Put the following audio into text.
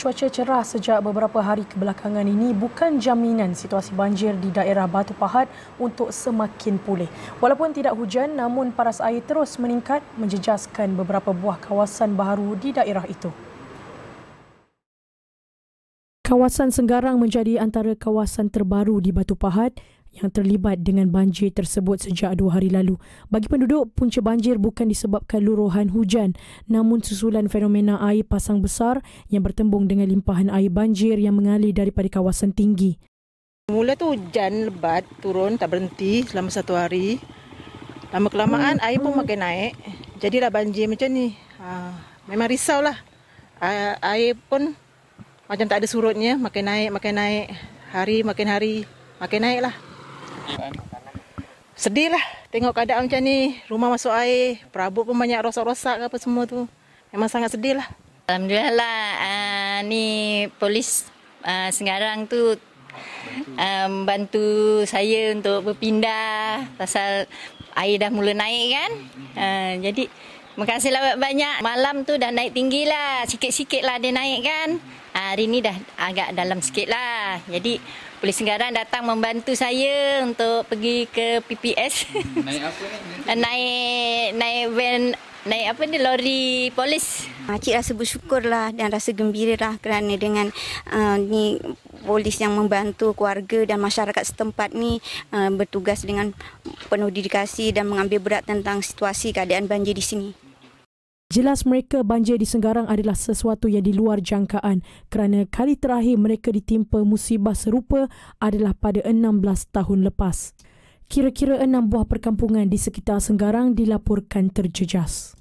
cuaca cerah sejak beberapa hari kebelakangan ini bukan jaminan situasi banjir di daerah Batu Pahat untuk semakin pulih. Walaupun tidak hujan, namun paras air terus meningkat menjejaskan beberapa buah kawasan baru di daerah itu. Kawasan Senggarang menjadi antara kawasan terbaru di Batu Pahat yang terlibat dengan banjir tersebut sejak dua hari lalu. Bagi penduduk, punca banjir bukan disebabkan luruhan hujan namun susulan fenomena air pasang besar yang bertembung dengan limpahan air banjir yang mengalir daripada kawasan tinggi. Mula tu hujan lebat turun tak berhenti selama satu hari. Lama kelamaan hmm. air pun makin naik. Jadilah banjir macam ni. Ha, memang lah. Air pun macam tak ada surutnya, makin naik, makin naik. Hari makin hari makin naik lah. Sedih lah tengok keadaan macam ni. Rumah masuk air, perabot pun banyak rosak-rosak apa semua tu. Memang sangat sedih lah. Alhamdulillah lah, uh, ni polis uh, ah, sekarang tu um, ah, bantu saya untuk berpindah pasal air dah mula naik kan. Uh, jadi, terima kasih lah banyak. Malam tu dah naik tinggi lah, sikit-sikit lah dia naik kan hari ni dah agak dalam sikit lah. Jadi Polis Senggaran datang membantu saya untuk pergi ke PPS. Hmm, naik apa ni? naik, naik van, naik apa ni, lori polis. Ah, Cik rasa bersyukur lah dan rasa gembira lah kerana dengan uh, ni polis yang membantu keluarga dan masyarakat setempat ni uh, bertugas dengan penuh dedikasi dan mengambil berat tentang situasi keadaan banjir di sini. Jelas mereka banjir di Senggarang adalah sesuatu yang di luar jangkaan kerana kali terakhir mereka ditimpa musibah serupa adalah pada 16 tahun lepas. Kira-kira enam buah perkampungan di sekitar Senggarang dilaporkan terjejas.